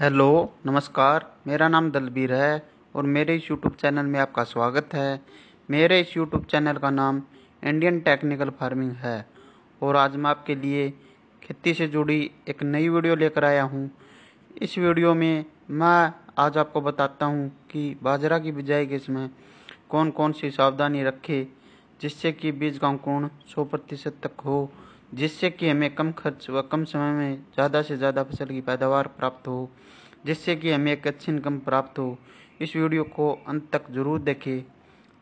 hello नमस्कार मेरा नाम दलबीर है और मेरे इस यूट्यूब चैनल में आपका स्वागत है मेरे इस यूट्यूब चैनल का नाम इंडियन टेक्निकल फार्मिंग है और आज मैं आपके लिए खेती से जुड़ी एक नई वीडियो लेकर आया हूँ इस वीडियो में मैं आज आपको बताता हूँ कि बाजरा की बिजाई के समय कौन कौन सी सावधानी रखे जिससे कि बीज का अंकुरण सौ प्रतिशत तक हो जिससे कि हमें कम खर्च व कम समय में ज़्यादा से ज़्यादा फसल की पैदावार प्राप्त हो जिससे कि हमें एक अच्छी इनकम प्राप्त हो इस वीडियो को अंत तक ज़रूर देखें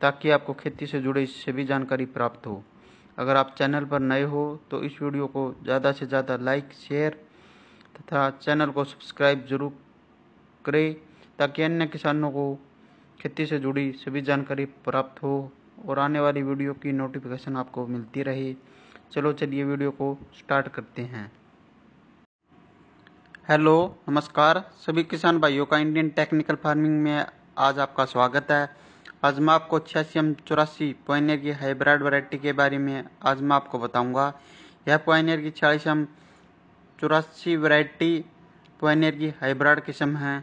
ताकि आपको खेती से जुड़ी सभी जानकारी प्राप्त हो अगर आप चैनल पर नए हो तो इस वीडियो को ज़्यादा से ज़्यादा लाइक शेयर तथा चैनल को सब्सक्राइब जरूर करें ताकि अन्य किसानों को खेती से जुड़ी सभी जानकारी प्राप्त हो और आने वाली वीडियो की नोटिफिकेशन आपको मिलती रहे चलो चलिए वीडियो को स्टार्ट करते हैं हेलो नमस्कार सभी किसान भाइयों का इंडियन टेक्निकल फार्मिंग में आज आपका स्वागत है आज मैं आपको छियासी एम चौरासी पॉइनियर की हाइब्रिड वैरायटी के बारे में आज मैं आपको बताऊंगा यह पॉइनियर की एम चौरासी वरायटी पॉइनियर की हाइब्रिड किस्म है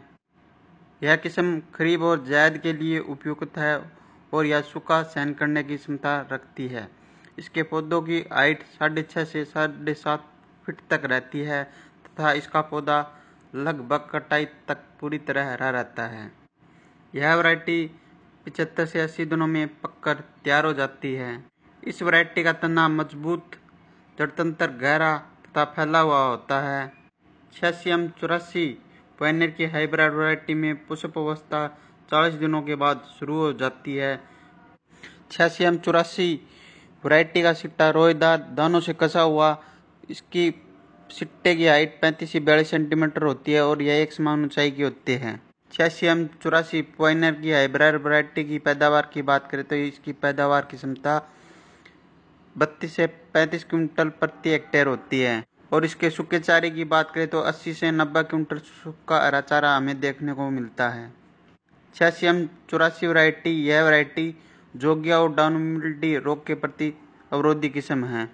यह किस्म खरीब और जायद के लिए उपयुक्त है और यह सूखा सहन करने की क्षमता रखती है इसके पौधों की हाइट साढ़े छः से साढ़े सात फिट तक रहती है तथा इसका पौधा लगभग कटाई तक पूरी तरह हरा रहता है यह वैरायटी पिचहत्तर से अस्सी दिनों में पककर तैयार हो जाती है इस वैरायटी का तना मजबूत जड़तंत्र गहरा तथा फैला हुआ होता है छियासी एम चौरासी पैनर की हाइब्रिड वैरायटी में पुष्प अवस्था चालीस दिनों के बाद शुरू हो जाती है छियासी एम चौरासी वैरायटी का सिट्टा रोएदार दानों से कसा हुआ इसकी सिट्टे की हाइट पैंतीस से बयालीस सेंटीमीटर होती है और यह एक समान ऊंचाई की होती है छियासी एम चौरासी पॉइनर की हाइब्रायर वैरायटी की पैदावार की बात करें तो इसकी पैदावार की क्षमता बत्तीस से पैंतीस क्विंटल प्रति हेक्टेयर होती है और इसके सूखे चारे की बात करें तो 80 से 90 क्विंटल सूखा हरा चारा हमें देखने को मिलता है छियासी एम चौरासी वरायटी यह वरायटी जोगिया और डाउनमिल्टी रोग के प्रति अवरोधी किस्म है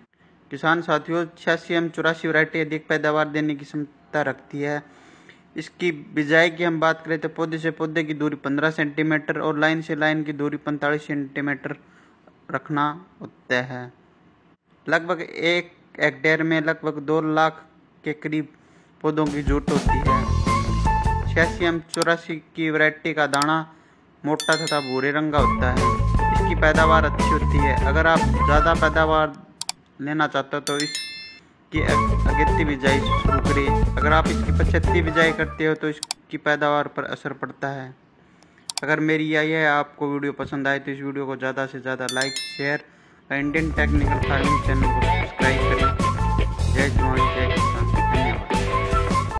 किसान साथियों छियासी एम चौरासी वरायटी अधिक पैदावार देने की क्षमता रखती है इसकी बिजाई की हम बात करें तो पौधे से पौधे की दूरी पंद्रह सेंटीमीटर और लाइन से लाइन की दूरी पैंतालीस सेंटीमीटर रखना होता है लगभग एक हेक्टेयर में लगभग दो लाख के करीब पौधों की जरूरत होती है छियासी एम चौरासी की वरायटी का दाना मोटा तथा भूरे रंग का होता है इसकी पैदावार अच्छी होती है अगर आप ज़्यादा पैदावार लेना चाहते हो तो इसकी अगेती बिजाई शुरू करिए अगर आप इसकी पचहत्ती बिजाई करते हो तो इसकी पैदावार पर असर पड़ता है अगर मेरी यही है आपको वीडियो पसंद आए तो इस वीडियो को ज़्यादा से ज़्यादा लाइक शेयर और इंडियन टेक्निकल फार्मिंग चैनल को सब्सक्राइब करें जय जवान जय